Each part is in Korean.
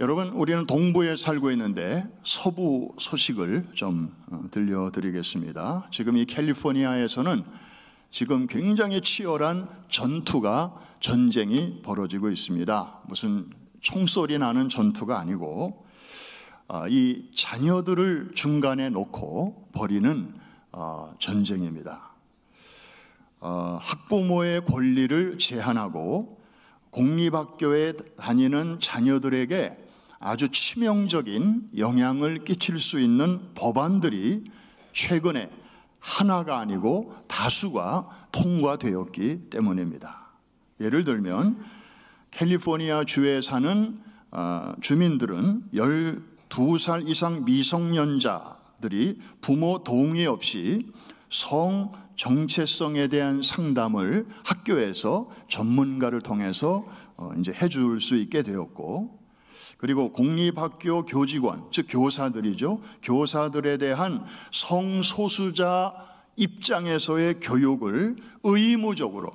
여러분, 우리는 동부에 살고 있는데 서부 소식을 좀 어, 들려드리겠습니다. 지금 이 캘리포니아에서는 지금 굉장히 치열한 전투가 전쟁이 벌어지고 있습니다. 무슨 총소리 나는 전투가 아니고 아, 이 자녀들을 중간에 놓고 벌이는 어, 전쟁입니다. 어, 학부모의 권리를 제한하고 공립학교에 다니는 자녀들에게 아주 치명적인 영향을 끼칠 수 있는 법안들이 최근에 하나가 아니고 다수가 통과되었기 때문입니다. 예를 들면 캘리포니아 주에 사는 아, 주민들은 12살 이상 미성년자들이 부모 동의 없이 성 정체성에 대한 상담을 학교에서 전문가를 통해서 어, 이제 해줄 수 있게 되었고 그리고 공립학교 교직원, 즉 교사들이죠. 교사들에 대한 성소수자 입장에서의 교육을 의무적으로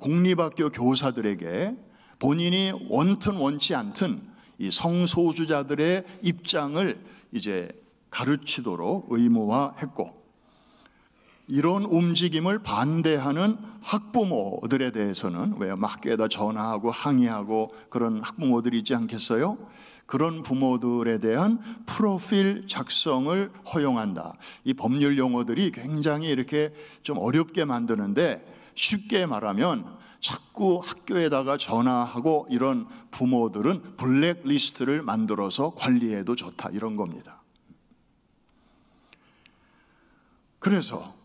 공립학교 교사들에게 본인이 원튼 원치 않든 이 성소수자들의 입장을 이제 가르치도록 의무화했고 이런 움직임을 반대하는 학부모들에 대해서는 왜막교에다 전화하고 항의하고 그런 학부모들이 있지 않겠어요? 그런 부모들에 대한 프로필 작성을 허용한다. 이 법률 용어들이 굉장히 이렇게 좀 어렵게 만드는데 쉽게 말하면 자꾸 학교에다가 전화하고 이런 부모들은 블랙리스트를 만들어서 관리해도 좋다 이런 겁니다. 그래서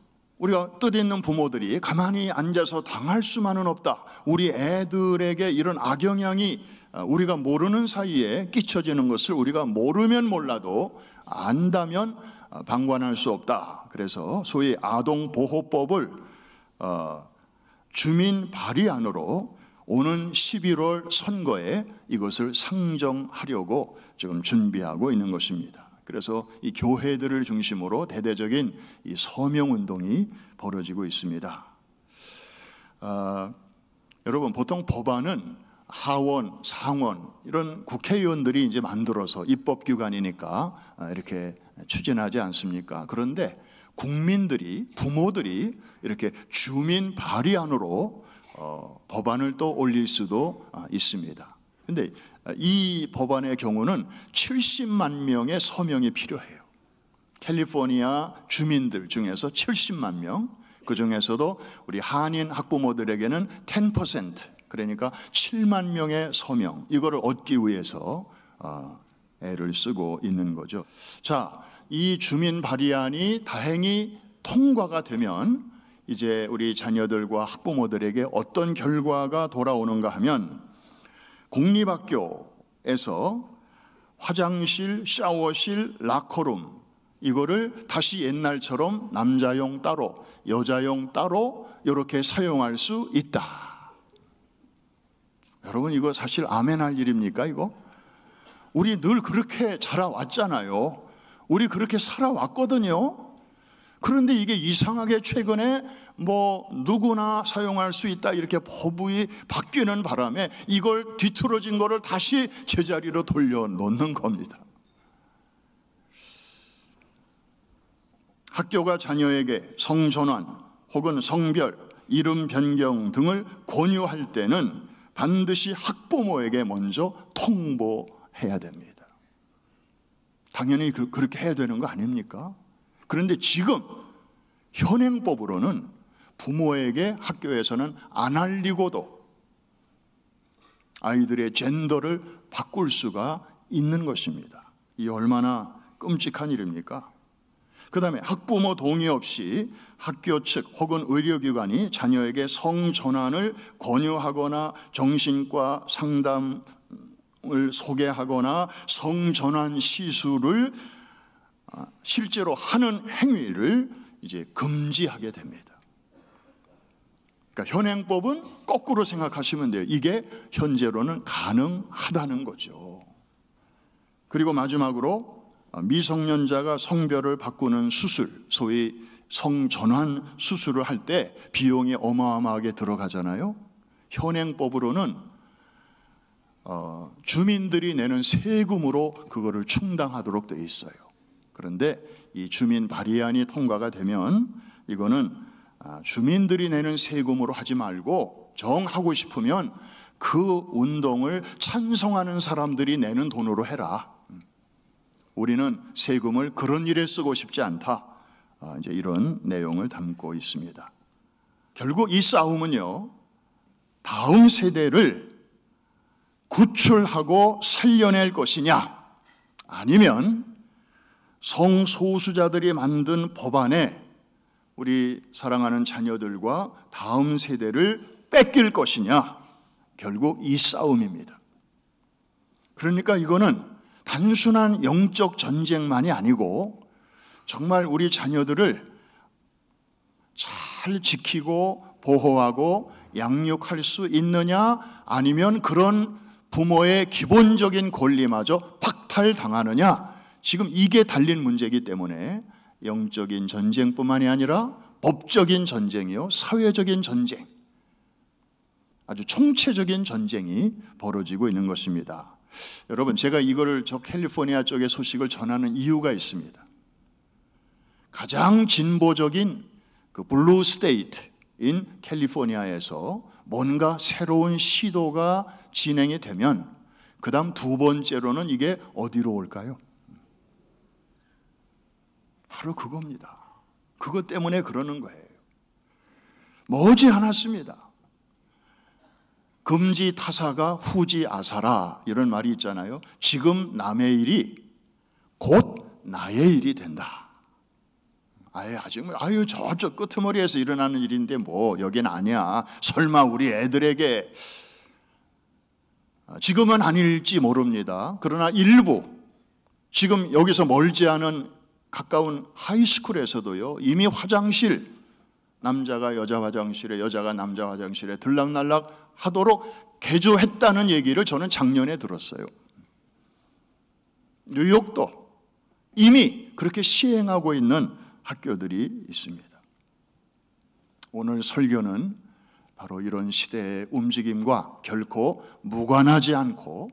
우리가 뜻 있는 부모들이 가만히 앉아서 당할 수만은 없다. 우리 애들에게 이런 악영향이 어, 우리가 모르는 사이에 끼쳐지는 것을 우리가 모르면 몰라도 안다면 어, 방관할 수 없다. 그래서 소위 아동보호법을 어, 주민 발의안으로 오는 11월 선거에 이것을 상정하려고 지금 준비하고 있는 것입니다. 그래서 이 교회들을 중심으로 대대적인 이 서명 운동이 벌어지고 있습니다. 아, 여러분 보통 법안은 하원, 상원 이런 국회의원들이 이제 만들어서 입법기관이니까 아, 이렇게 추진하지 않습니까? 그런데 국민들이 부모들이 이렇게 주민 발의안으로 어, 법안을 또 올릴 수도 아, 있습니다. 근데 이 법안의 경우는 70만 명의 서명이 필요해요. 캘리포니아 주민들 중에서 70만 명, 그 중에서도 우리 한인 학부모들에게는 10% 그러니까 7만 명의 서명 이거를 얻기 위해서 어, 애를 쓰고 있는 거죠. 자, 이 주민 발의안이 다행히 통과가 되면 이제 우리 자녀들과 학부모들에게 어떤 결과가 돌아오는가 하면 공립학교에서 화장실, 샤워실, 라커룸 이거를 다시 옛날처럼 남자용 따로, 여자용 따로 이렇게 사용할 수 있다. 여러분 이거 사실 아멘할 일입니까 이거? 우리 늘 그렇게 자라왔잖아요. 우리 그렇게 살아왔거든요. 그런데 이게 이상하게 최근에 뭐 누구나 사용할 수 있다 이렇게 법이 바뀌는 바람에 이걸 뒤틀어진 거를 다시 제자리로 돌려놓는 겁니다. 학교가 자녀에게 성전환 혹은 성별, 이름 변경 등을 권유할 때는 반드시 학부모에게 먼저 통보해야 됩니다. 당연히 그, 그렇게 해야 되는 거 아닙니까? 그런데 지금 현행법으로는 부모에게 학교에서는 안 알리고도 아이들의 젠더를 바꿀 수가 있는 것입니다. 이 얼마나 끔찍한 일입니까? 그 다음에 학부모 동의 없이 학교 측 혹은 의료기관이 자녀에게 성전환을 권유하거나 정신과 상담을 소개하거나 성전환 시술을 실제로 하는 행위를 이제 금지하게 됩니다. 그러니까 현행법은 거꾸로 생각하시면 돼요. 이게 현재로는 가능하다는 거죠. 그리고 마지막으로 미성년자가 성별을 바꾸는 수술, 소위 성전환 수술을 할 때 비용이 어마어마하게 들어가잖아요. 현행법으로는 어, 주민들이 내는 세금으로 그거를 충당하도록 돼 있어요. 그런데 이 주민 발의안이 통과가 되면 이거는 아, 주민들이 내는 세금으로 하지 말고 정하고 싶으면 그 운동을 찬성하는 사람들이 내는 돈으로 해라. 음. 우리는 세금을 그런 일에 쓰고 싶지 않다. 아, 이제 이런 내용을 담고 있습니다. 결국 이 싸움은요, 다음 세대를 구출하고 살려낼 것이냐, 아니면 성소수자들이 만든 법안에 우리 사랑하는 자녀들과 다음 세대를 뺏길 것이냐 결국 이 싸움입니다. 그러니까 이거는 단순한 영적 전쟁만이 아니고 정말 우리 자녀들을 잘 지키고 보호하고 양육할 수 있느냐 아니면 그런 부모의 기본적인 권리마저 박탈당하느냐 지금 이게 달린 문제이기 때문에 영적인 전쟁뿐만이 아니라 법적인 전쟁이요, 사회적인 전쟁, 아주 총체적인 전쟁이 벌어지고 있는 것입니다. 여러분, 제가 이걸저 캘리포니아 쪽의 소식을 전하는 이유가 있습니다. 가장 진보적인 그 블루 스테이트인 캘리포니아에서 뭔가 새로운 시도가 진행이 되면 그다음 두 번째로는 이게 어디로 올까요? 바로 그겁니다. 그것 때문에 그러는 거예요. 머지 않았습니다. 금지 타사가 후지 아사라 이런 말이 있잖아요. 지금 남의 일이 곧 나의 일이 된다. 아예 아직 뭐, 아유 저쪽 끄머리에서 일어나는 일인데 뭐 여긴 아니야. 설마 우리 애들에게 지금은 아닐지 모릅니다. 그러나 일부 지금 여기서 멀지 않은 가까운 하이스쿨에서도요, 이미 화장실, 남자가 여자 화장실에, 여자가 남자 화장실에 들락날락 하도록 개조했다는 얘기를 저는 작년에 들었어요. 뉴욕도 이미 그렇게 시행하고 있는 학교들이 있습니다. 오늘 설교는 바로 이런 시대의 움직임과 결코 무관하지 않고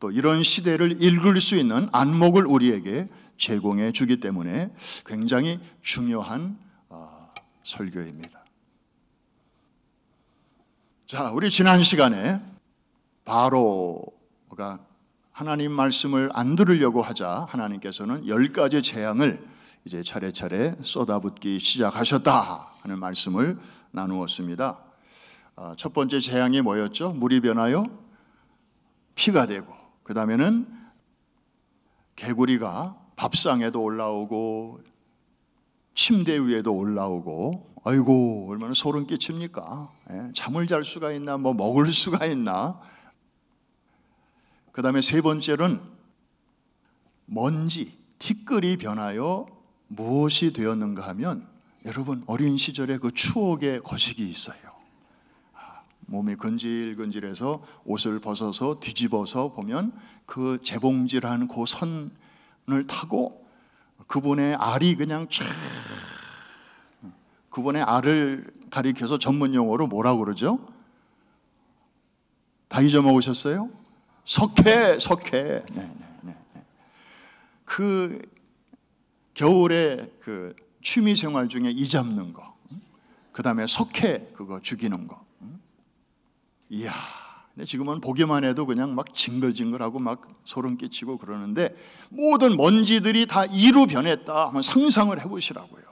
또 이런 시대를 읽을 수 있는 안목을 우리에게 제공해 주기 때문에 굉장히 중요한 어, 설교입니다. 자, 우리 지난 시간에 바로가 하나님 말씀을 안 들으려고 하자 하나님께서는 열 가지 재앙을 이제 차례차례 쏟아붓기 시작하셨다 하는 말씀을 나누었습니다. 어, 첫 번째 재앙이 뭐였죠? 물이 변하여 피가 되고 그 다음에는 개구리가 밥상에도 올라오고 침대 위에도 올라오고 아이고 얼마나 소름 끼칩니까? 예, 잠을 잘 수가 있나 뭐 먹을 수가 있나? 그 다음에 세 번째는 먼지 티끌이 변하여 무엇이 되었는가 하면 여러분 어린 시절에 그 추억의 거식이 있어요. 아, 몸이 근질근질해서 옷을 벗어서 뒤집어서 보면 그 재봉질한 그선 을 타고 그분의 알이 그냥 촤 그분의 알을 가리켜서 전문 용어로 뭐라고 그러죠? 다 잊어먹으셨어요? 석회, 석회. 네, 네, 네, 네. 그 겨울에 그 취미 생활 중에 이 잡는 거, 그 다음에 석회 그거 죽이는 거. 이야. 근데 지금은 보기만 해도 그냥 막 징글징글하고 막 소름 끼치고 그러는데 모든 먼지들이 다 이로 변했다 한번 상상을 해보시라고요.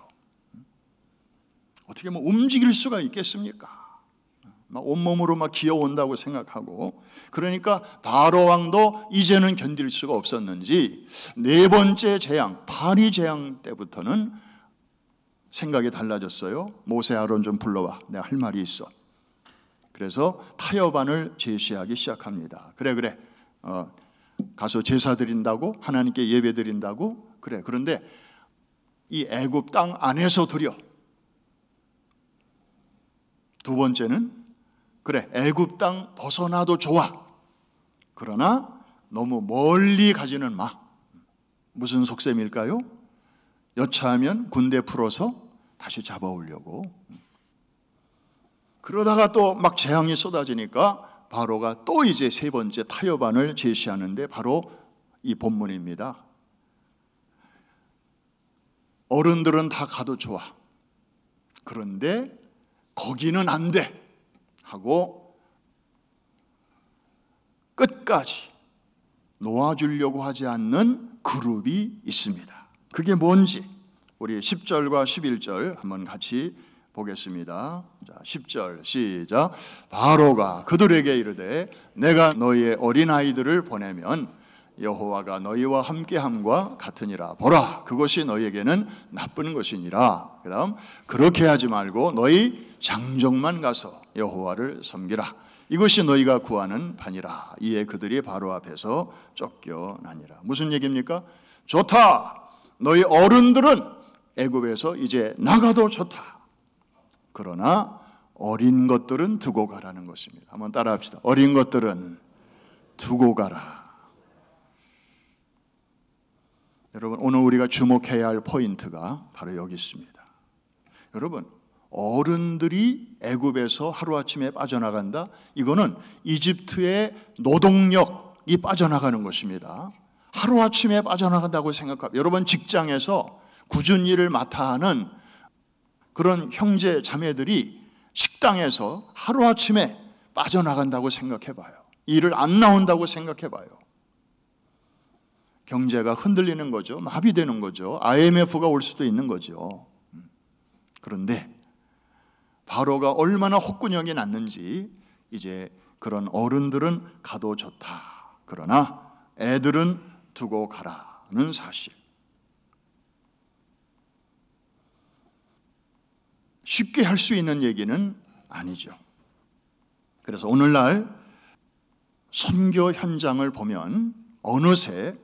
어떻게 뭐 움직일 수가 있겠습니까? 막 온몸으로 막 기어온다고 생각하고 그러니까 바로 왕도 이제는 견딜 수가 없었는지 네 번째 재앙 파리 재앙 때부터는 생각이 달라졌어요. 모세 아론 좀 불러와. 내가 할 말이 있어. 그래서 타협안을 제시하기 시작합니다. 그래 그래 어, 가서 제사 드린다고 하나님께 예배 드린다고 그래 그런데 이 애굽 땅 안에서 드려. 두 번째는 그래 애굽 땅 벗어나도 좋아. 그러나 너무 멀리 가지는 마. 무슨 속셈일까요? 여차하면 군대 풀어서 다시 잡아오려고 그러다가 또 막 재앙이 쏟아지니까 바로가 또 이제 세 번째 타협안을 제시하는데 바로 이 본문입니다. 어른들은 다 가도 좋아. 그런데 거기는 안 돼. 하고 끝까지 놓아주려고 하지 않는 그룹이 있습니다. 그게 뭔지 우리 10절과 11절 한번 같이 보겠습니다. 자, 10절 시작. 바로가 그들에게 이르되 내가 너희의 어린아이들을 보내면 여호와가 너희와 함께함과 같으니라 보라 그것이 너희에게는 나쁜 것이니라 그다음 그렇게 하지 말고 너희 장정만 가서 여호와를 섬기라 이것이 너희가 구하는 반이라 이에 그들이 바로 앞에서 쫓겨나니라 무슨 얘기입니까? 좋다 너희 어른들은 애굽에서 이제 나가도 좋다 그러나 어린 것들은 두고 가라는 것입니다. 한번 따라합시다. 어린 것들은 두고 가라. 여러분, 오늘 우리가 주목해야 할 포인트가 바로 여기 있습니다. 여러분, 어른들이 애굽에서 하루아침에 빠져나간다. 이거는 이집트의 노동력이 빠져나가는 것입니다. 하루아침에 빠져나간다고 생각합니다. 여러분 직장에서 굳은 일을 맡아 하는 그런 형제 자매들이 식당에서 하루아침에 빠져나간다고 생각해 봐요. 일을 안 나온다고 생각해 봐요. 경제가 흔들리는 거죠. 마비되는 거죠. IMF가 올 수도 있는 거죠. 음. 그런데 바로가 얼마나 혹구형이 났는지 이제 그런 어른들은 가도 좋다. 그러나 애들은 두고 가라는 사실. 쉽게 할 수 있는 얘기는 아니죠. 그래서 오늘날 선교 현장을 보면 어느새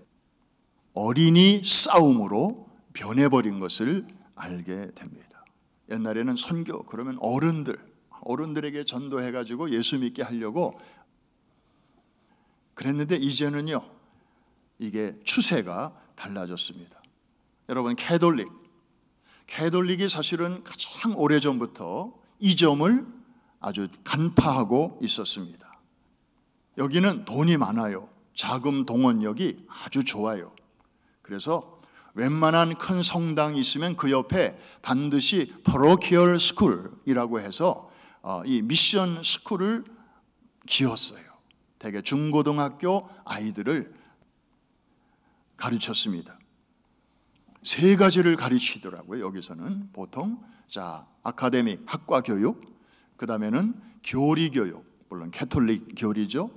어린이 싸움으로 변해버린 것을 알게 됩니다. 옛날에는 선교 그러면 어른들 어른들에게 전도해 가지고 예수 믿게 하려고 그랬는데 이제는요 이게 추세가 달라졌습니다. 여러분 캐돌릭 캐돌리기 사실은 가장 오래전부터 이 점을 아주 간파하고 있었습니다. 여기는 돈이 많아요. 자금 동원력이 아주 좋아요. 그래서 웬만한 큰성당 있으면 그 옆에 반드시 파로키얼 스쿨이라고 해서 어, 이 미션 스쿨을 지었어요. 대개 중고등학교 아이들을 가르쳤습니다. 세 가지를 가르치더라고요. 여기서는 보통 자 아카데믹 학과 교육, 그 다음에는 교리 교육, 물론 캐톨릭 교리죠.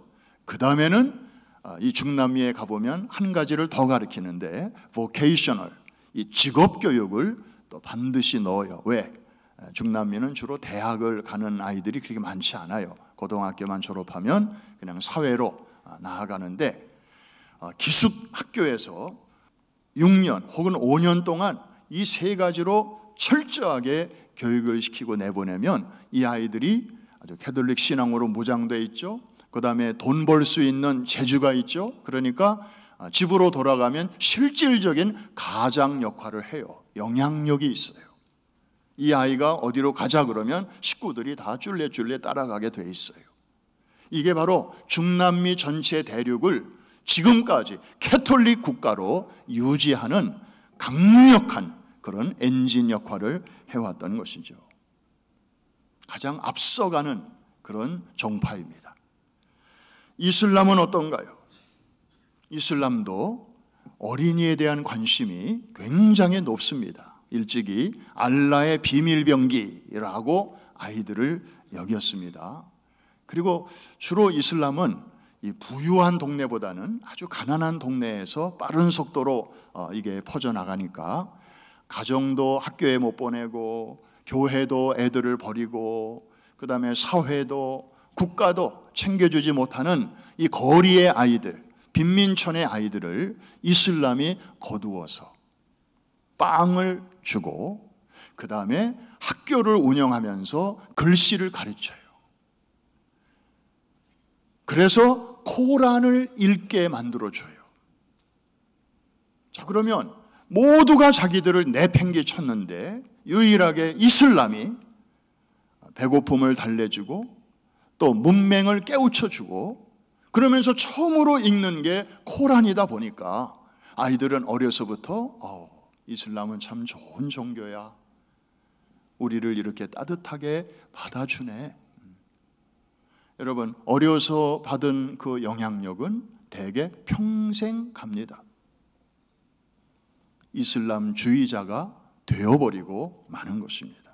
그 다음에는 아, 이 중남미에 가보면 한 가지를 더 가르치는데 vocational 이 직업 교육을 또 반드시 넣어요. 왜? 아, 중남미는 주로 대학을 가는 아이들이 그렇게 많지 않아요. 고등학교만 졸업하면 그냥 사회로 아, 나아가는데 어, 기숙 학교에서 6년 혹은 5년 동안 이 세 가지로 철저하게 교육을 시키고 내보내면 이 아이들이 아주 캐톨릭 신앙으로 무장돼 있죠. 그다음에 돈 벌 수 있는 재주가 있죠. 그러니까 아, 집으로 돌아가면 실질적인 가장 역할을 해요. 영향력이 있어요. 이 아이가 어디로 가자 그러면 식구들이 다 줄레줄레 따라가게 돼 있어요. 이게 바로 중남미 전체 대륙을 지금까지 캐톨릭 국가로 유지하는 강력한 그런 엔진 역할을 해왔던 것이죠. 가장 앞서가는 그런 종파입니다. 이슬람은 어떤가요? 이슬람도 어린이에 대한 관심이 굉장히 높습니다. 일찍이 알라의 비밀병기라고 아이들을 여겼습니다. 그리고 주로 이슬람은 이 부유한 동네보다는 아주 가난한 동네에서 빠른 속도로 어, 이게 퍼져나가니까 가정도 학교에 못 보내고 교회도 애들을 버리고 그다음에 사회도 국가도 챙겨주지 못하는 이 거리의 아이들 빈민촌의 아이들을 이슬람이 거두어서 빵을 주고 그 다음에 학교를 운영하면서 글씨를 가르쳐요. 그래서 코란을 읽게 만들어줘요. 자, 그러면 모두가 자기들을 내팽개쳤는데 유일하게 이슬람이 배고픔을 달래주고 또 문맹을 깨우쳐주고 그러면서 처음으로 읽는 게 코란이다 보니까 아이들은 어려서부터 어, 이슬람은 참 좋은 종교야. 우리를 이렇게 따뜻하게 받아주네. 여러분 어려서 받은 그 영향력은 대개 평생 갑니다. 이슬람주의자가 되어버리고 마는 것입니다.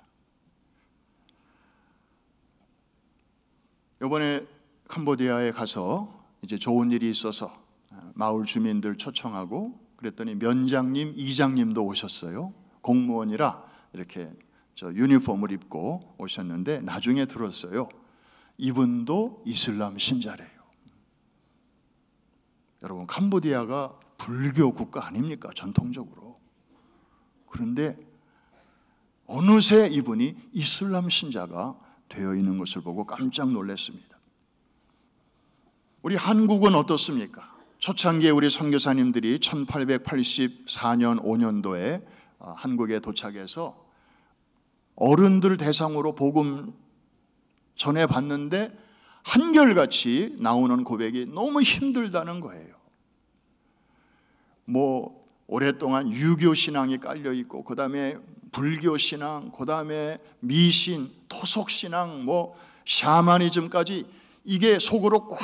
이번에 캄보디아에 가서 이제 좋은 일이 있어서 마을 주민들 초청하고 그랬더니 면장님, 이장님도 오셨어요. 공무원이라 이렇게 저 유니폼을 입고 오셨는데 나중에 들었어요. 이분도 이슬람 신자래요. 여러분, 캄보디아가 불교 국가 아닙니까? 전통적으로. 그런데 어느새 이분이 이슬람 신자가 되어 있는 것을 보고 깜짝 놀랐습니다. 우리 한국은 어떻습니까? 초창기에 우리 선교사님들이 1884년 5년도에 아, 한국에 도착해서 어른들 대상으로 복음 전해 봤는데 한결같이 나오는 고백이 너무 힘들다는 거예요. 뭐 오랫동안 유교 신앙이 깔려 있고 그다음에 불교 신앙, 그다음에 미신, 토속 신앙, 뭐 샤머니즘까지 이게 속으로 꽉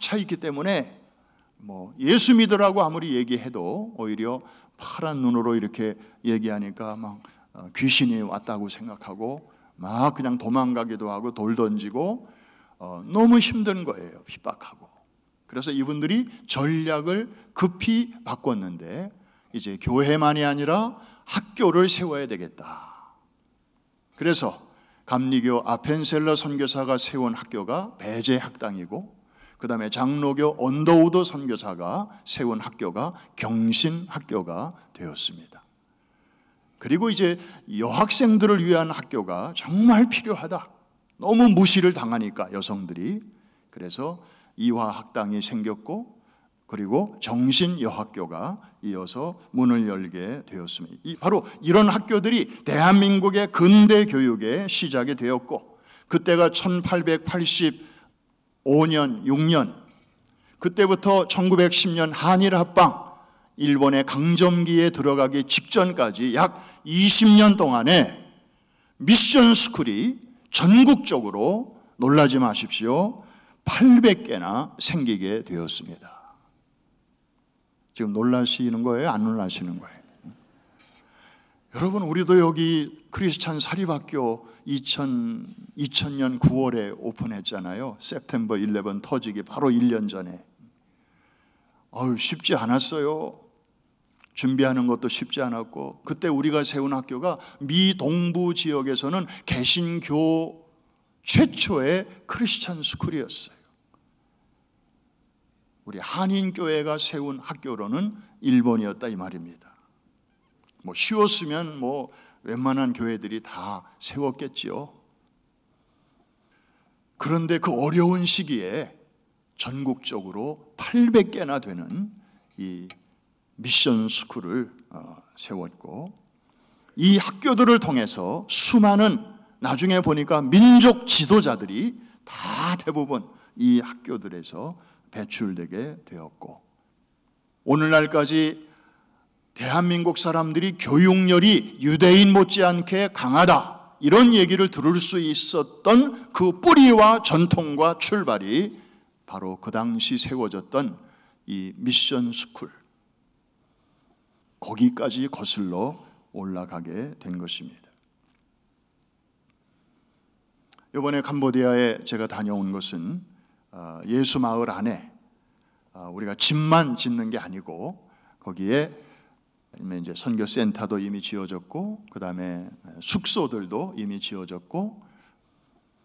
차 있기 때문에 뭐 예수 믿으라고 아무리 얘기해도 오히려 파란 눈으로 이렇게 얘기하니까 막 어, 귀신이 왔다고 생각하고 막 그냥 도망가기도 하고 돌 던지고 어, 너무 힘든 거예요. 핍박하고. 그래서 이분들이 전략을 급히 바꿨는데 이제 교회만이 아니라 학교를 세워야 되겠다. 그래서 감리교 아펜셀러 선교사가 세운 학교가 배제학당이고 그 다음에 장로교 언더우드 선교사가 세운 학교가 경신학교가 되었습니다. 그리고 이제 여학생들을 위한 학교가 정말 필요하다. 너무 무시를 당하니까 여성들이 그래서 이화학당이 생겼고 그리고 정신여학교가 이어서 문을 열게 되었습니다. 바로 이런 학교들이 대한민국의 근대 교육의 시작이 되었고 그때가 1885년, 6년 그때부터 1910년 한일합방 일본의 강점기에 들어가기 직전까지 약 20년 동안에 미션 스쿨이 전국적으로 놀라지 마십시오. 800개나 생기게 되었습니다. 지금 놀라시는 거예요? 안 놀라시는 거예요? 여러분, 우리도 여기 크리스찬 사립학교 2000, 2000년 9월에 오픈했잖아요. 세템버11 터지기 바로 1년 전에. 아유, 쉽지 않았어요. 준비하는 것도 쉽지 않았고 그때 우리가 세운 학교가 미 동부 지역에서는 개신교 최초의 크리스천 스쿨이었어요. 우리 한인 교회가 세운 학교로는 일본이었다 이 말입니다. 뭐 쉬웠으면 뭐 웬만한 교회들이 다 세웠겠지요. 그런데 그 어려운 시기에 전국적으로 800개나 되는 이 미션 스쿨을 어, 세웠고 이 학교들을 통해서 수많은 나중에 보니까 민족 지도자들이 다 대부분 이 학교들에서 배출되게 되었고 오늘날까지 대한민국 사람들이 교육열이 유대인 못지않게 강하다 이런 얘기를 들을 수 있었던 그 뿌리와 전통과 출발이 바로 그 당시 세워졌던 이 미션 스쿨 거기까지 거슬러 올라가게 된 것입니다. 이번에 캄보디아에 제가 다녀온 것은 아, 예수 마을 안에 아, 우리가 집만 짓는 게 아니고 거기에 이제 선교 센터도 이미 지어졌고 그 다음에 숙소들도 이미 지어졌고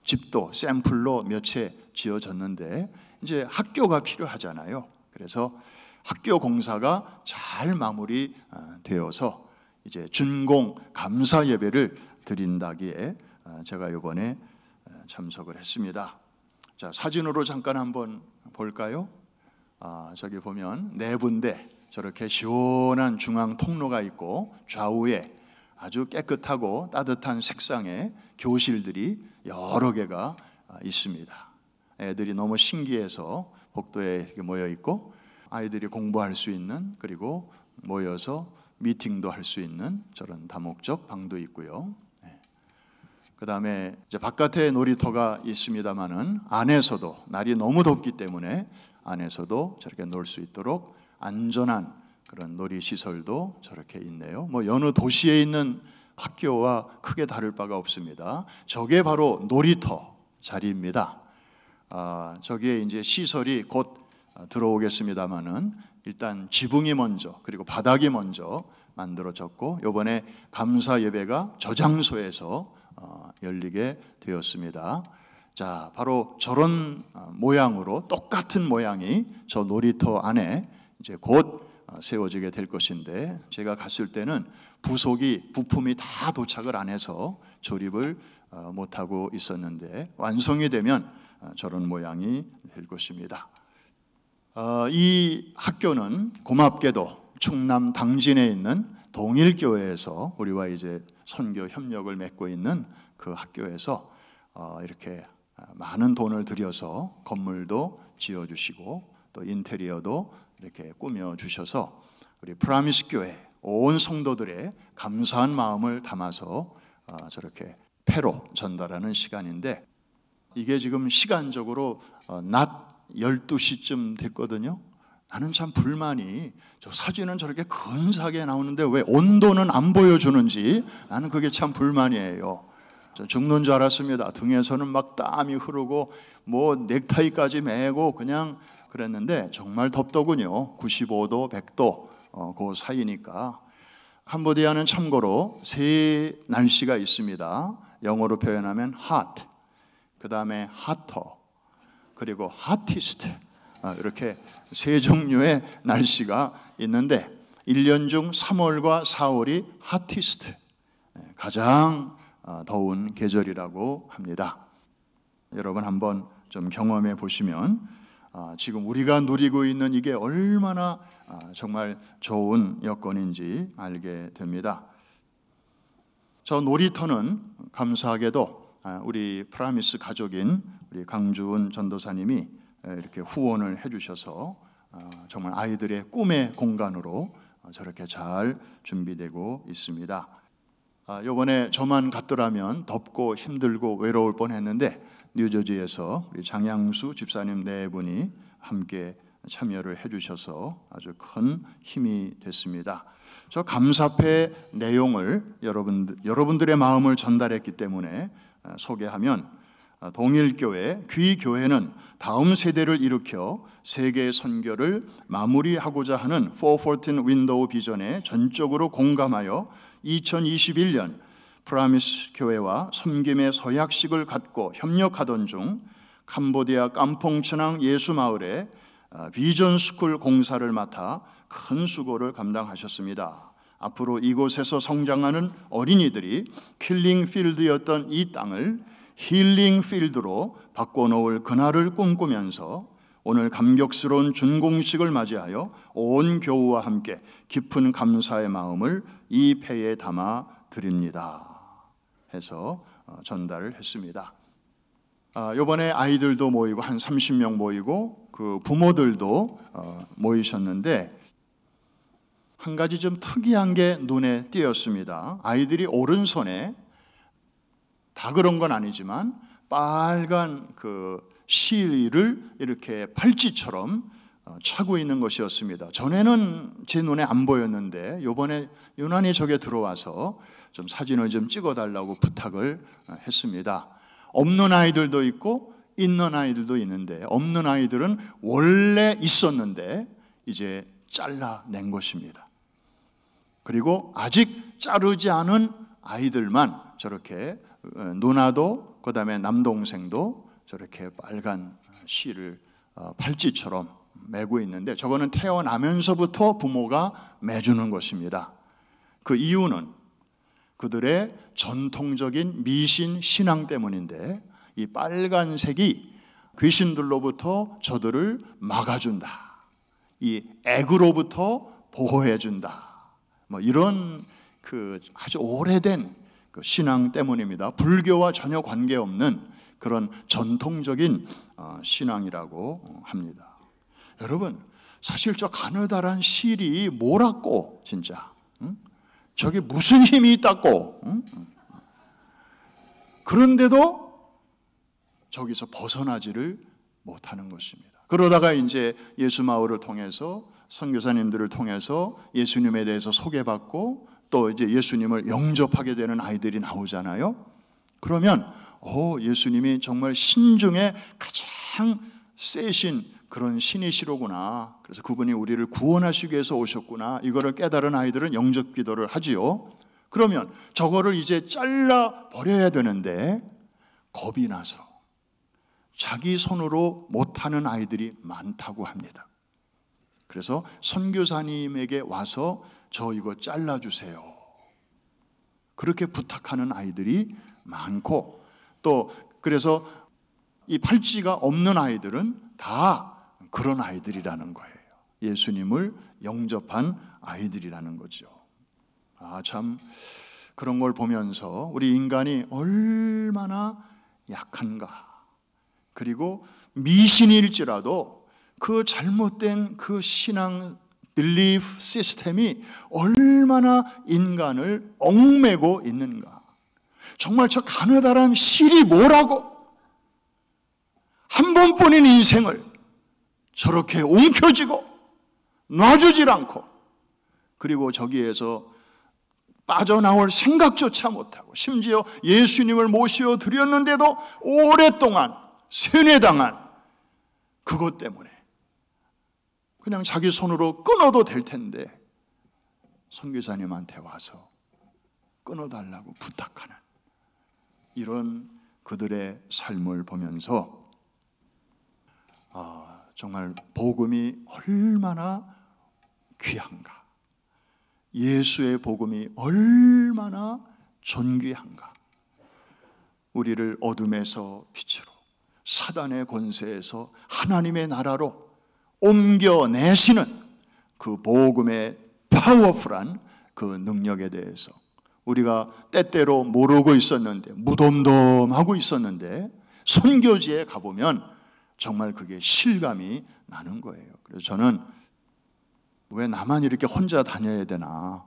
집도 샘플로 몇 채 지어졌는데 이제 학교가 필요하잖아요. 그래서 학교 공사가 잘 마무리되어서 어, 이제 준공 감사 예배를 드린다기에 어, 제가 이번에 어, 참석을 했습니다. 자 사진으로 잠깐 한번 볼까요? 아, 저기 보면 네분대 저렇게 시원한 중앙 통로가 있고 좌우에 아주 깨끗하고 따뜻한 색상의 교실들이 여러 개가 있습니다. 애들이 너무 신기해서 복도에 이렇게 모여 있고 아이들이 공부할 수 있는 그리고 모여서 미팅도 할 수 있는 저런 다목적 방도 있고요. 예. 그 다음에 이제 바깥에 놀이터가 있습니다만은 안에서도 날이 너무 덥기 때문에 안에서도 저렇게 놀 수 있도록 안전한 그런 놀이 시설도 저렇게 있네요. 뭐 여느 도시에 있는 학교와 크게 다를 바가 없습니다. 저게 바로 놀이터 자리입니다. 아, 저기에 이제 시설이 곧 아, 들어오겠습니다마는 일단 지붕이 먼저 그리고 바닥이 먼저 만들어졌고 이번에 감사 예배가 저장소에서 어, 열리게 되었습니다. 자, 바로 저런 아, 모양으로 똑같은 모양이 저 놀이터 안에 이제 곧 어, 세워지게 될 것인데 제가 갔을 때는 부속이 부품이 다 도착을 안 해서 조립을 어, 못하고 있었는데 완성이 되면 저런 모양이 될 것입니다. 어, 이 학교는 고맙게도 충남 당진에 있는 동일교회에서 우리와 이제 선교 협력을 맺고 있는 그 학교에서 어, 이렇게 많은 돈을 들여서 건물도 지어주시고 또 인테리어도 이렇게 꾸며주셔서 우리 프라미스 교회 온 성도들의 감사한 마음을 담아서 어, 저렇게 패로 전달하는 시간인데 이게 지금 시간적으로 낮 12시쯤 됐거든요. 나는 참 불만이 저 사진은 저렇게 근사하게 나오는데 왜 온도는 안 보여주는지 나는 그게 참 불만이에요. 죽는 줄 알았습니다. 등에서는 막 땀이 흐르고 뭐 넥타이까지 매고 그냥 그랬는데 정말 덥더군요. 95도, 100도 어, 그 사이니까. 캄보디아는 참고로 세 날씨가 있습니다. 영어로 표현하면 hot, 그 다음에 hotter, 그리고 하티스트 아, 이렇게 세 종류의 날씨가 있는데 1년 중 3월과 4월이 하티스트 예, 가장 아, 더운 계절이라고 합니다. 여러분 한번 좀 경험해 보시면 아, 지금 우리가 누리고 있는 이게 얼마나 정말 좋은 여건인지 알게 됩니다. 저 놀이터는 감사하게도 우리 프라미스 가족인 우리 강주은 전도사님이 이렇게 후원을 해주셔서 어, 정말 아이들의 꿈의 공간으로 어, 저렇게 잘 준비되고 있습니다. 이번에 아, 저만 갔더라면 덥고 힘들고 외로울 뻔했는데 뉴저지에서 우리 장양수 집사님 네 분이 함께 참여를 해주셔서 아주 큰 힘이 됐습니다. 저 감사패 내용을 여러분 여러분들의 마음을 전달했기 때문에 아, 소개하면 어, 동일교회, 귀교회는 다음 세대를 일으켜 세계 선교를 마무리하고자 하는 414 윈도우 비전에 전적으로 공감하여 2021년 프라미스 교회와 섬김의 서약식을 갖고 협력하던 중 캄보디아 깜퐁천왕 예수마을에 어, 비전 스쿨 공사를 맡아 큰 수고를 감당하셨습니다. 앞으로 이곳에서 성장하는 어린이들이 킬링 필드였던 이 땅을 힐링 필드로 바꿔놓을 그날을 꿈꾸면서 오늘 감격스러운 준공식을 맞이하여 온 교우와 함께 깊은 감사의 마음을 이폐에 담아 드립니다. 해서 어, 전달을 했습니다. 아, 이번에 아이들도 모이고 한 30명 모이고 그 부모들도 어, 모이셨는데 한 가지 좀 특이한 게 눈에 띄었습니다. 아이들이 오른손에 다 그런 건 아니지만 빨간 그 실을 이렇게 팔찌처럼 어, 차고 있는 것이었습니다. 전에는 제 눈에 안 보였는데 요번에 유난히 저게 들어와서 좀 사진을 좀 찍어 달라고 부탁을 어, 했습니다. 없는 아이들도 있고 있는 아이들도 있는데 없는 아이들은 원래 있었는데 이제 잘라낸 것입니다. 그리고 아직 자르지 않은 아이들만 저렇게 어, 누나도 그다음에 남동생도 저렇게 빨간 실을 어, 팔찌처럼 매고 있는데 저거는 태어나면서부터 부모가 매주는 것입니다. 그 이유는 그들의 전통적인 미신 신앙 때문인데 이 빨간색이 귀신들로부터 저들을 막아준다. 이 액으로부터 보호해준다. 뭐 이런 그 아주 오래된 그 신앙 때문입니다. 불교와 전혀 관계없는 그런 전통적인 어, 신앙이라고 어, 합니다. 여러분, 사실 저 가느다란 실이 뭐라고 진짜? 응? 저게 무슨 힘이 있다고? 응? 그런데도 저기서 벗어나지를 못하는 것입니다. 그러다가 이제 예수 마을을 통해서 선교사님들을 통해서 예수님에 대해서 소개받고 또 이제 예수님을 영접하게 되는 아이들이 나오잖아요. 그러면 어 예수님이 정말 신 중에 가장 세신 그런 신이시로구나. 그래서 그분이 우리를 구원하시기 위해서 오셨구나. 이거를 깨달은 아이들은 영접 기도를 하지요. 그러면 저거를 이제 잘라 버려야 되는데 겁이 나서 자기 손으로 못하는 아이들이 많다고 합니다. 그래서 선교사님에게 와서 저 이거 잘라주세요. 그렇게 부탁하는 아이들이 많고 또 그래서 이 팔찌가 없는 아이들은 다 그런 아이들이라는 거예요. 예수님을 영접한 아이들이라는 거죠. 아, 참, 그런 걸 보면서 우리 인간이 얼마나 약한가. 그리고 미신일지라도 그 잘못된 그 신앙 릴리프 시스템이 얼마나 인간을 얽매고 있는가. 정말 저 가느다란 실이 뭐라고 한 번뿐인 인생을 저렇게 움켜쥐고 놔주질 않고 그리고 저기에서 빠져나올 생각조차 못하고 심지어 예수님을 모시어 드렸는데도 오랫동안 세뇌당한 그것 때문에 그냥 자기 손으로 끊어도 될 텐데 선교사님한테 와서 끊어달라고 부탁하는 이런 그들의 삶을 보면서 아, 정말 복음이 얼마나 귀한가 예수의 복음이 얼마나 존귀한가 우리를 어둠에서 빛으로 사단의 권세에서 하나님의 나라로 옮겨내시는 그 복음의 파워풀한 그 능력에 대해서 우리가 때때로 모르고 있었는데 무덤덤하고 있었는데 선교지에 가보면 정말 그게 실감이 나는 거예요. 그래서 저는 왜 나만 이렇게 혼자 다녀야 되나?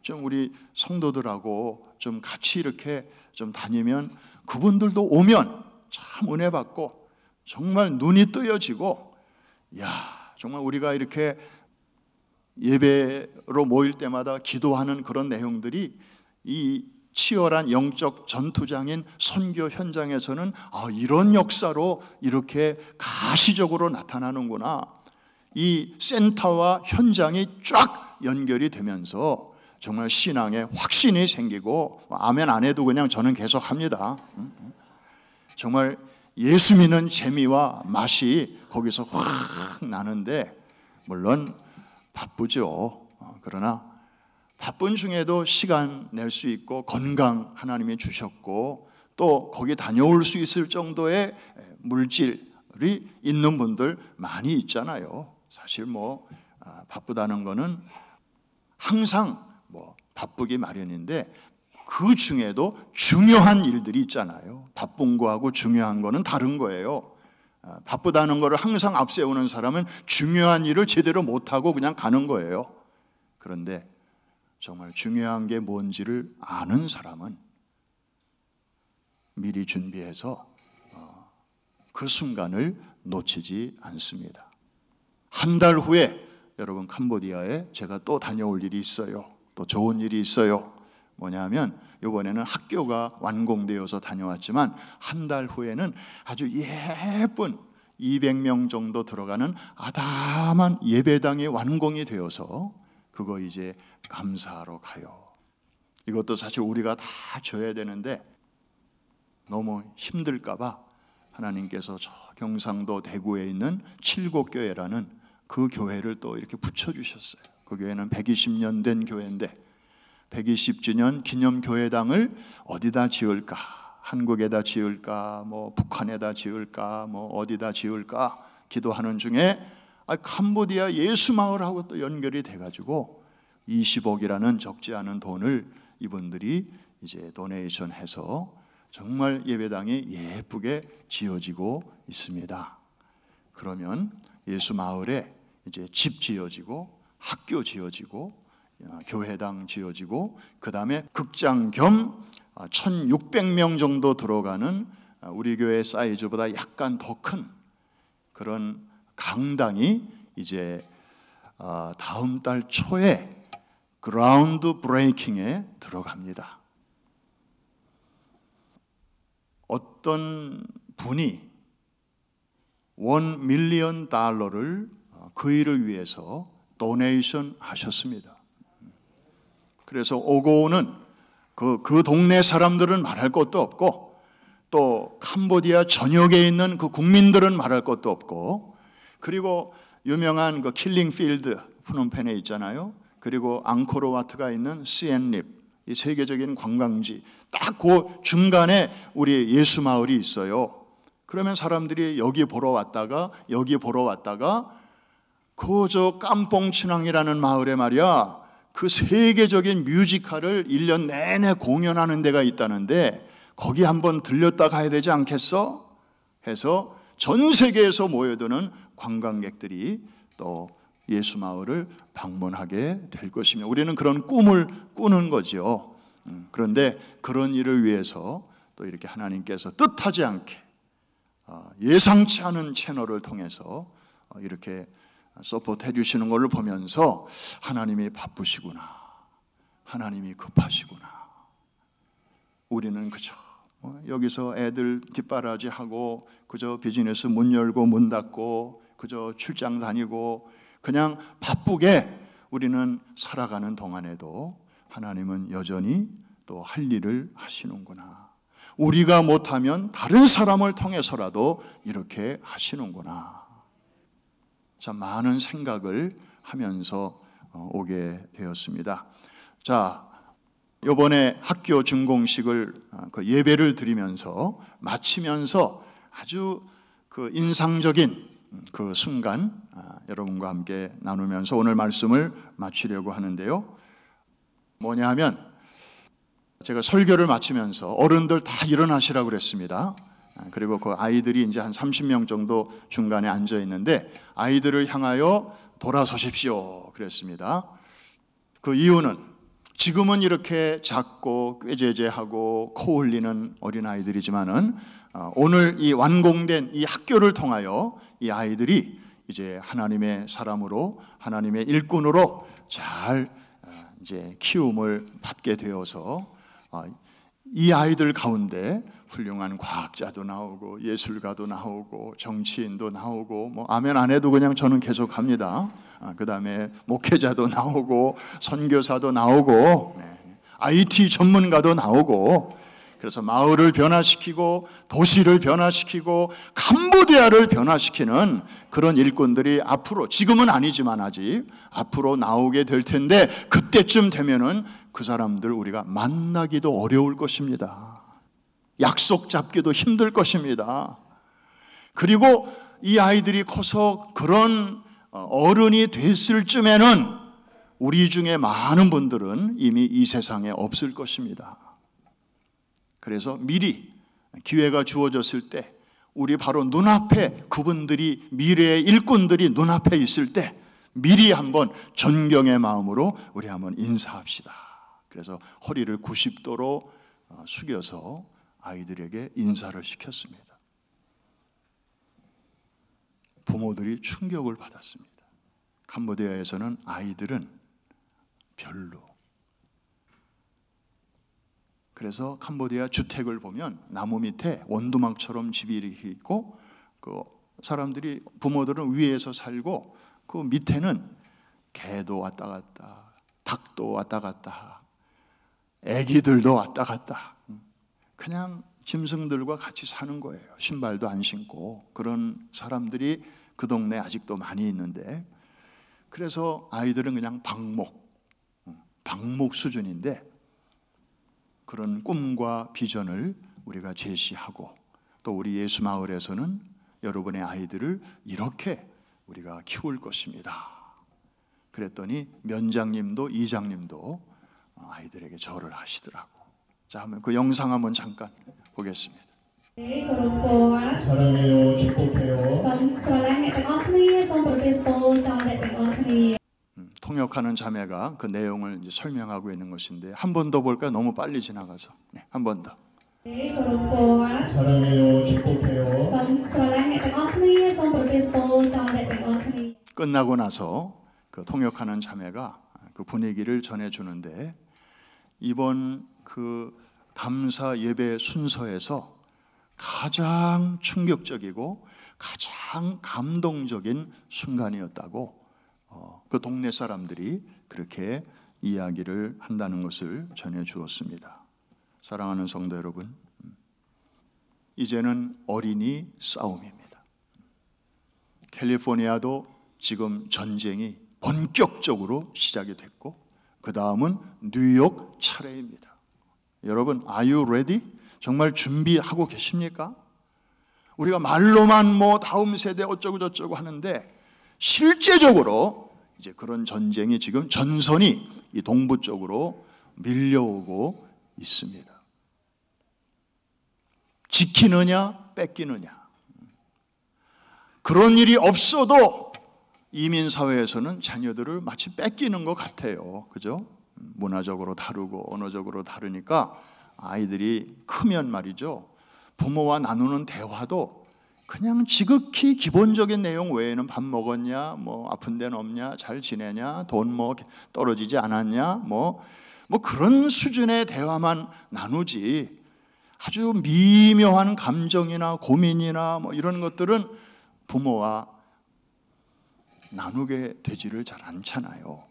좀 우리 성도들하고 좀 같이 이렇게 좀 다니면 그분들도 오면 참 은혜 받고 정말 눈이 뜨여지고 야, 정말 우리가 이렇게 예배로 모일 때마다 기도하는 그런 내용들이 이 치열한 영적 전투장인 선교 현장에서는 아, 이런 역사로 이렇게 가시적으로 나타나는구나. 이 센터와 현장이 쫙 연결이 되면서 정말 신앙에 확신이 생기고 아멘 안 해도 그냥 저는 계속 합니다. 정말 예수 믿는 재미와 맛이 거기서 확 나는데 물론 바쁘죠. 어, 그러나 바쁜 중에도 시간 낼 수 있고 건강 하나님이 주셨고 또 거기 다녀올 수 있을 정도의 물질이 있는 분들 많이 있잖아요. 사실 뭐 아, 바쁘다는 거는 항상 뭐 바쁘기 마련인데 그 중에도 중요한 일들이 있잖아요. 바쁜 거하고 중요한 거는 다른 거예요. 아, 바쁘다는 거를 항상 앞세우는 사람은 중요한 일을 제대로 못하고 그냥 가는 거예요. 그런데 정말 중요한 게 뭔지를 아는 사람은 미리 준비해서 어, 그 순간을 놓치지 않습니다. 한 달 후에 여러분 캄보디아에 제가 또 다녀올 일이 있어요. 또 좋은 일이 있어요. 뭐냐면 이번에는 학교가 완공되어서 다녀왔지만 한 달 후에는 아주 예쁜 200명 정도 들어가는 아담한 예배당이 완공이 되어서 그거 이제 감사하러 가요. 이것도 사실 우리가 다 줘야 되는데 너무 힘들까봐 하나님께서 저 경상도 대구에 있는 칠곡교회라는 그 교회를 또 이렇게 붙여주셨어요. 그 교회는 120년 된 교회인데 120주년 기념교회당을 어디다 지을까? 한국에다 지을까? 뭐 북한에다 지을까? 뭐 어디다 지을까? 기도하는 중에 아, 캄보디아 예수마을하고 또 연결이 돼가지고 20억이라는 적지 않은 돈을 이분들이 이제 도네이션 해서 정말 예배당이 예쁘게 지어지고 있습니다. 그러면 예수마을에 이제 집 지어지고 학교 지어지고 어, 교회당 지어지고 그 다음에 극장 겸 1,600명 어, 정도 들어가는 어, 우리 교회 사이즈보다 약간 더 큰 그런 강당이 이제 다음 달 초에 그라운드 브레이킹에 들어갑니다. 어떤 분이 원 밀리언 달러를 그 일을 위해서 도네이션 하셨습니다. 그래서 오고 오는 그, 그 동네 사람들은 말할 것도 없고 또 캄보디아 전역에 있는 그 국민들은 말할 것도 없고 그리고 유명한 그 킬링 필드 푸놈펜에 있잖아요. 그리고 앙코르와트가 있는 시엔립 이 세계적인 관광지 딱 그 중간에 우리 예수 마을이 있어요. 그러면 사람들이 여기 보러 왔다가 여기 보러 왔다가 그저 깜뽕춘왕이라는 마을에 말이야 그 세계적인 뮤지컬을 1년 내내 공연하는 데가 있다는데 거기 한번 들렸다 가야 되지 않겠어? 해서 전 세계에서 모여드는 관광객들이 또 예수 마을을 방문하게 될 것이며 우리는 그런 꿈을 꾸는 거지요. 음, 그런데 그런 일을 위해서 또 이렇게 하나님께서 뜻하지 않게 어, 예상치 않은 채널을 통해서 어, 이렇게 서포트 해주시는 걸 보면서 하나님이 바쁘시구나. 하나님이 급하시구나. 우리는 그저 뭐 여기서 애들 뒷바라지 하고 그저 비즈니스 문 열고 문 닫고 그저 출장 다니고 그냥 바쁘게 우리는 살아가는 동안에도 하나님은 여전히 또 할 일을 하시는구나. 우리가 못하면 다른 사람을 통해서라도 이렇게 하시는구나. 참 많은 생각을 하면서 어, 오게 되었습니다. 자, 요번에 학교 준공식을 어, 그 예배를 드리면서 마치면서 아주 그 인상적인 음, 그 순간 아, 여러분과 함께 나누면서 오늘 말씀을 마치려고 하는데요. 뭐냐 하면 제가 설교를 마치면서 어른들 다 일어나시라고 그랬습니다. 아, 그리고 그 아이들이 이제 한 30명 정도 중간에 앉아 있는데 아이들을 향하여 돌아서십시오. 그랬습니다. 그 이유는 지금은 이렇게 작고 꾀죄죄하고 코올리는 어린 아이들이지만은 어, 오늘 이 완공된 이 학교를 통하여 이 아이들이 이제 하나님의 사람으로 하나님의 일꾼으로 잘 어, 이제 키움을 받게 되어서 어, 이 아이들 가운데 훌륭한 과학자도 나오고 예술가도 나오고 정치인도 나오고 뭐 아멘 안 해도 그냥 저는 계속 합니다. 아, 그 다음에 목회자도 나오고 선교사도 나오고 네. IT 네. 전문가도 나오고 그래서 마을을 변화시키고 도시를 변화시키고 캄보디아를 변화시키는 그런 일꾼들이 앞으로 지금은 아니지만 아직 앞으로 나오게 될 텐데 그때쯤 되면은 그 사람들 우리가 만나기도 어려울 것입니다. 약속 잡기도 힘들 것입니다. 그리고 이 아이들이 커서 그런 어, 어른이 됐을 쯤에는 우리 중에 많은 분들은 이미 이 세상에 없을 것입니다. 그래서 미리 기회가 주어졌을 때 우리 바로 눈앞에 그분들이 미래의 일꾼들이 눈앞에 있을 때 미리 한번 존경의 마음으로 우리 한번 인사합시다. 그래서 허리를 90도로 어, 숙여서 아이들에게 인사를 시켰습니다. 부모들이 충격을 받았습니다. 캄보디아에서는 아이들은 별로 그래서 캄보디아 주택을 보면 나무 밑에 원두막처럼 집이 이렇게 있고 그 사람들이 부모들은 위에서 살고 그 밑에는 개도 왔다 갔다 닭도 왔다 갔다 애기들도 왔다 갔다 음. 그냥 짐승들과 같이 사는 거예요. 신발도 안 신고 그런 사람들이 그 동네 아직도 많이 있는데 그래서 아이들은 그냥 방목 음, 방목 수준인데 그런 꿈과 비전을 우리가 제시하고 또 우리 예수 마을에서는 여러분의 아이들을 이렇게 우리가 키울 것입니다. 그랬더니 면장님도 이장님도 아이들에게 절을 하시더라고. 자, 그 영상 한번 잠깐 보겠습니다. 사랑해요, 축복해요. 통역하는 자매가 그 내용을 설명하고 있는 것인데 한 번 더 볼까요? 너무 빨리 지나가서 네, 한번 더. 네, 사랑해요, 축복해요. 끝나고 나서 그 통역하는 자매가 그 분위기를 전해 주는데 이번 그 감사 예배 순서에서 가장 충격적이고 가장 감동적인 순간이었다고 어, 그 동네 사람들이 그렇게 이야기를 한다는 것을 전해 주었습니다. 사랑하는 성도 여러분, 이제는 어린이 싸움입니다. 캘리포니아도 지금 전쟁이 본격적으로 시작이 됐고, 그 다음은 뉴욕 차례입니다. 여러분, are you ready? 정말 준비하고 계십니까? 우리가 말로만 뭐 다음 세대 어쩌고저쩌고 하는데 실제적으로 이제 그런 전쟁이 지금 전선이 이 동부 쪽으로 밀려오고 있습니다. 지키느냐, 뺏기느냐. 그런 일이 없어도 이민 사회에서는 자녀들을 마치 뺏기는 것 같아요. 그죠? 문화적으로 다르고 언어적으로 다르니까 아이들이 크면 말이죠. 부모와 나누는 대화도 그냥 지극히 기본적인 내용 외에는 밥 먹었냐, 뭐 아픈 데는 없냐, 잘 지내냐, 돈 뭐 떨어지지 않았냐, 뭐뭐 뭐 그런 수준의 대화만 나누지 아주 미묘한 감정이나 고민이나 뭐 이런 것들은 부모와 나누게 되지를 잘 않잖아요.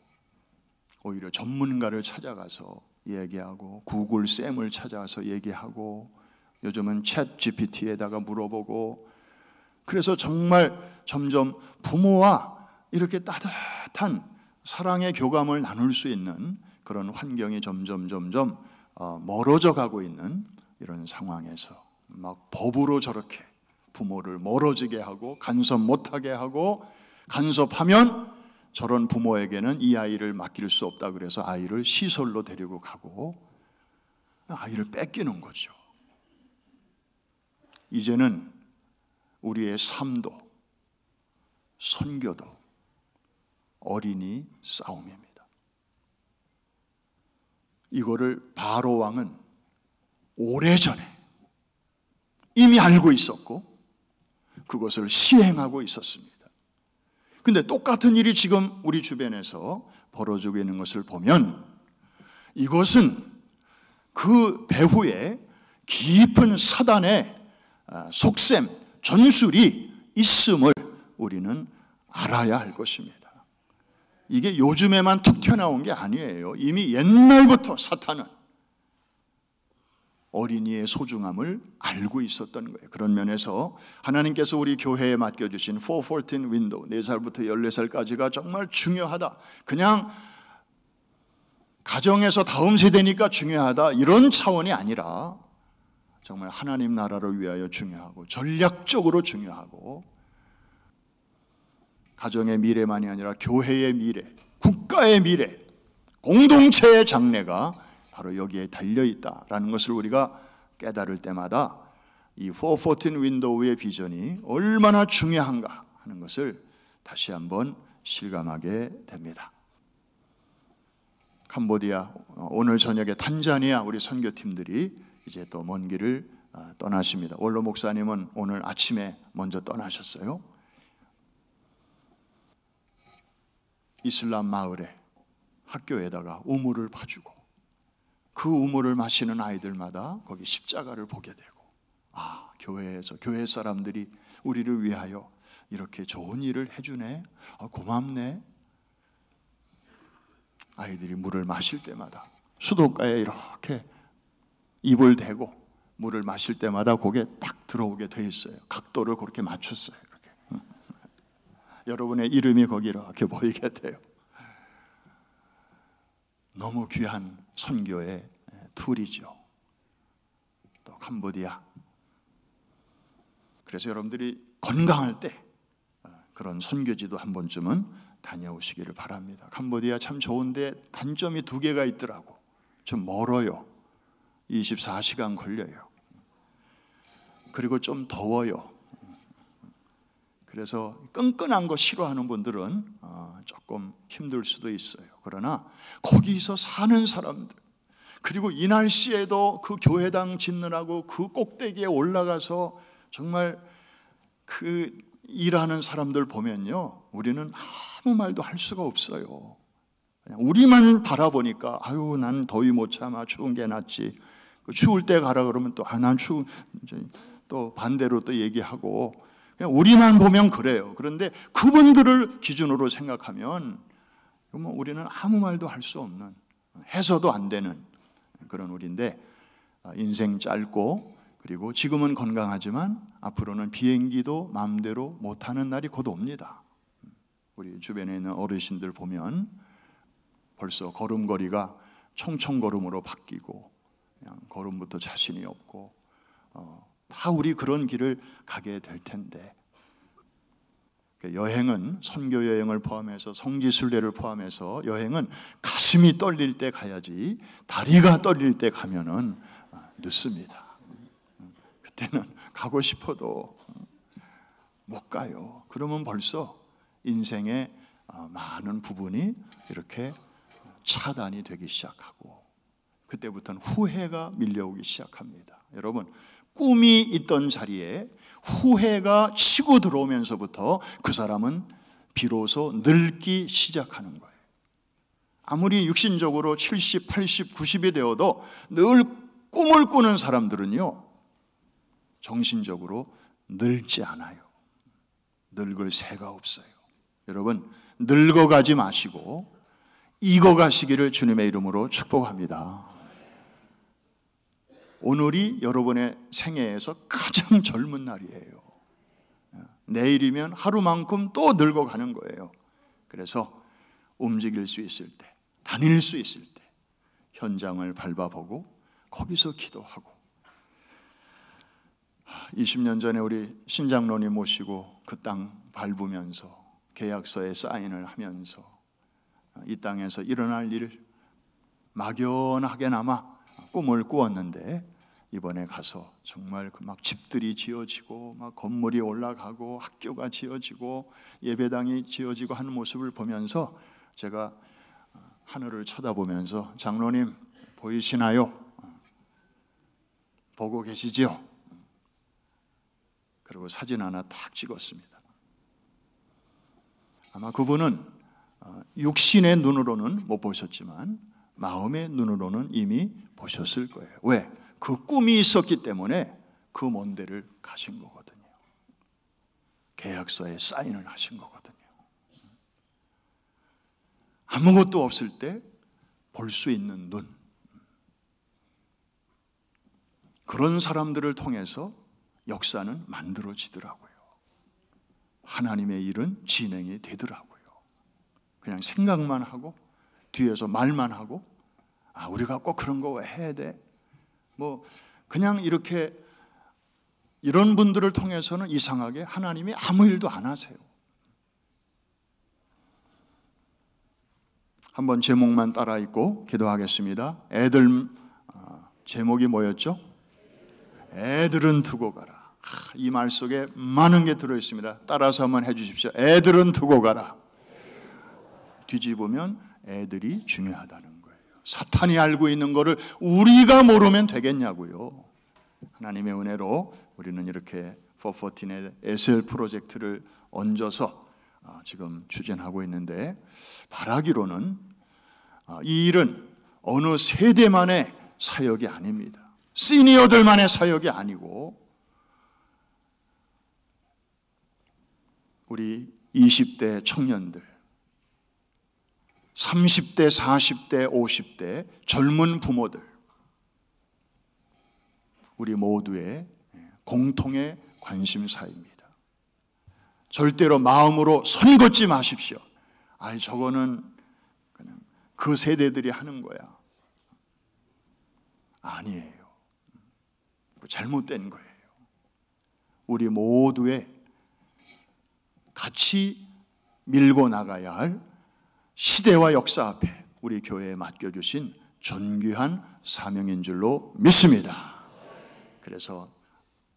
오히려 전문가를 찾아가서 얘기하고 구글 쌤을 찾아서 얘기하고 요즘은 챗 GPT에다가 물어보고 그래서 정말 점점 부모와 이렇게 따뜻한 사랑의 교감을 나눌 수 있는 그런 환경이 점점 점점 어, 멀어져 가고 있는 이런 상황에서 막 법으로 저렇게 부모를 멀어지게 하고 간섭 못하게 하고 간섭하면 저런 부모에게는 이 아이를 맡길 수 없다 그래서 아이를 시설로 데리고 가고 아이를 뺏기는 거죠. 이제는 우리의 삶도 선교도 어린이 싸움입니다. 이거를 바로 왕은 오래전에 이미 알고 있었고 그것을 시행하고 있었습니다. 근데 똑같은 일이 지금 우리 주변에서 벌어지고 있는 것을 보면 이것은 그 배후에 깊은 사단의 속셈, 전술이 있음을 우리는 알아야 할 것입니다. 이게 요즘에만 툭 튀어나온 게 아니에요. 이미 옛날부터 사탄은 어린이의 소중함을 알고 있었던 거예요. 그런 면에서 하나님께서 우리 교회에 맡겨주신 414 윈도우, 4살부터 14살까지가 정말 중요하다. 그냥 가정에서 다음 세대니까 중요하다. 이런 차원이 아니라 정말 하나님 나라를 위하여 중요하고 전략적으로 중요하고 가정의 미래만이 아니라 교회의 미래, 국가의 미래, 공동체의 장래가 바로 여기에 달려 있다라는 것을 우리가 깨달을 때마다 이 414 윈도우의 비전이 얼마나 중요한가 하는 것을 다시 한번 실감하게 됩니다. 캄보디아 어, 오늘 저녁에 탄자니아 우리 선교팀들이 이제 또 먼 길을 아, 떠나십니다. 원로 목사님은 오늘 아침에 먼저 떠나셨어요. 이슬람 마을에 학교에다가 우물을 파주고 그 우물을 마시는 아이들마다 거기 십자가를 보게 되고 아 교회에서 교회 사람들이 우리를 위하여 이렇게 좋은 일을 해주네 아, 고맙네 아이들이 물을 마실 때마다 수도가에 이렇게 입을 대고 물을 마실 때마다 고개 딱 들어오게 돼 있어요. 각도를 그렇게 맞췄어요. 이렇게. 여러분의 이름이 거기 이렇게 보이게 돼요. 너무 귀한 선교의 툴이죠. 또 캄보디아. 그래서 여러분들이 건강할 때 그런 선교지도 한 번쯤은 다녀오시기를 바랍니다. 캄보디아 참 좋은데 단점이 두 개가 있더라고. 좀 멀어요. 24시간 걸려요. 그리고 좀 더워요. 그래서 끈끈한 거 싫어하는 분들은 어, 조금 힘들 수도 있어요. 그러나 거기서 사는 사람들, 그리고 이 날씨에도 그 교회당 짓느라고 그 꼭대기에 올라가서 정말 그 일하는 사람들 보면요. 우리는 아무 말도 할 수가 없어요. 우리만 바라보니까, 아유, 난 더위 못 참아, 추운 게 낫지. 그 추울 때 가라 그러면 또, 아, 난 추운, 또 반대로 또 얘기하고, 그냥 우리만 보면 그래요. 그런데 그분들을 기준으로 생각하면, 뭐 우리는 아무 말도 할 수 없는, 해서도 안 되는 그런 우리인데, 아, 인생 짧고, 그리고 지금은 건강하지만 앞으로는 비행기도 마음대로 못하는 날이 곧 옵니다. 우리 주변에 있는 어르신들 보면 벌써 걸음걸이가 총총걸음으로 바뀌고 그냥 걸음부터 자신이 없고 어, 다 우리 그런 길을 가게 될 텐데 그 여행은 선교 여행을 포함해서 성지순례를 포함해서 여행은 가슴이 떨릴 때 가야지 다리가 떨릴 때 가면은 아, 늦습니다. 그때는 가고 싶어도 음, 못 가요. 그러면 벌써 인생의 아, 많은 부분이 이렇게 차단이 되기 시작하고 그때부터는 후회가 밀려오기 시작합니다. 여러분, 꿈이 있던 자리에 후회가 치고 들어오면서부터 그 사람은 비로소 늙기 시작하는 거예요. 아무리 육신적으로 70, 80, 90이 되어도 늘 꿈을 꾸는 사람들은요, 정신적으로 늙지 않아요. 늙을 새가 없어요. 여러분, 늙어가지 마시고 익어가시기를 주님의 이름으로 축복합니다. 오늘이 여러분의 생애에서 가장 젊은 날이에요. 내일이면 하루만큼 또 늙어가는 거예요. 그래서 움직일 수 있을 때, 다닐 수 있을 때, 현장을 밟아보고, 거기서 기도하고. 20년 전에 우리 신장론이 모시고 그 땅 밟으면서 계약서에 사인을 하면서 이 땅에서 일어날 일을 막연하게나마 꿈을 꾸었는데 이번에 가서 정말 그 막 집들이 지어지고 막 건물이 올라가고 학교가 지어지고 예배당이 지어지고 하는 모습을 보면서 제가 어, 하늘을 쳐다보면서 장로님 보이시나요? 보고 계시지요? 그리고 사진 하나 탁 찍었습니다. 아마 그분은 어, 육신의 눈으로는 못 보셨지만 마음의 눈으로는 이미 보셨을 거예요. 왜? 그 꿈이 있었기 때문에 그 먼 데를 가신 거거든요. 계약서에 사인을 하신 거거든요. 아무것도 없을 때 볼 수 있는 눈. 그런 사람들을 통해서 역사는 만들어지더라고요. 하나님의 일은 진행이 되더라고요. 그냥 생각만 하고 뒤에서 말만 하고 아 우리가 꼭 그런 거 해야 돼뭐 그냥 이렇게 이런 분들을 통해서는 이상하게 하나님이 아무 일도 안 하세요. 한번 제목만 따라 읽고 기도하겠습니다. 애들 아, 제목이 뭐였죠? 애들은 두고 가라. 이 말 속에 많은 게 들어 있습니다. 따라서 한번 해 주십시오. 애들은 두고 가라. 뒤집으면 애들이 중요하다는 사탄이 알고 있는 것을 우리가 모르면 되겠냐고요. 하나님의 은혜로 우리는 이렇게 포포틴의 SL 프로젝트를 얹어서 아, 지금 추진하고 있는데 바라기로는 아, 이 일은 어느 세대만의 사역이 아닙니다. 시니어들만의 사역이 아니고 우리 20대 청년들 30대, 40대, 50대 젊은 부모들 우리 모두의 공통의 관심사입니다. 절대로 마음으로 선긋지 마십시오. 아이 저거는 그냥 그 세대들이 하는 거야. 아니에요. 잘못된 거예요. 우리 모두의 같이 밀고 나가야 할 시대와 역사 앞에 우리 교회에 맡겨주신 존귀한 사명인 줄로 믿습니다. 그래서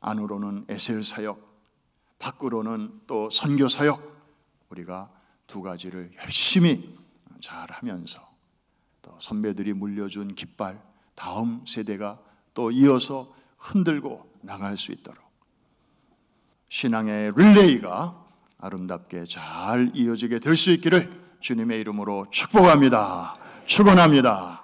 안으로는 에셀 사역, 밖으로는 또 선교 사역, 우리가 두 가지를 열심히 잘 하면서 또 선배들이 물려준 깃발, 다음 세대가 또 이어서 흔들고 나갈 수 있도록 신앙의 릴레이가 아름답게 잘 이어지게 될 수 있기를 주님의 이름으로 축복합니다. 축원합니다.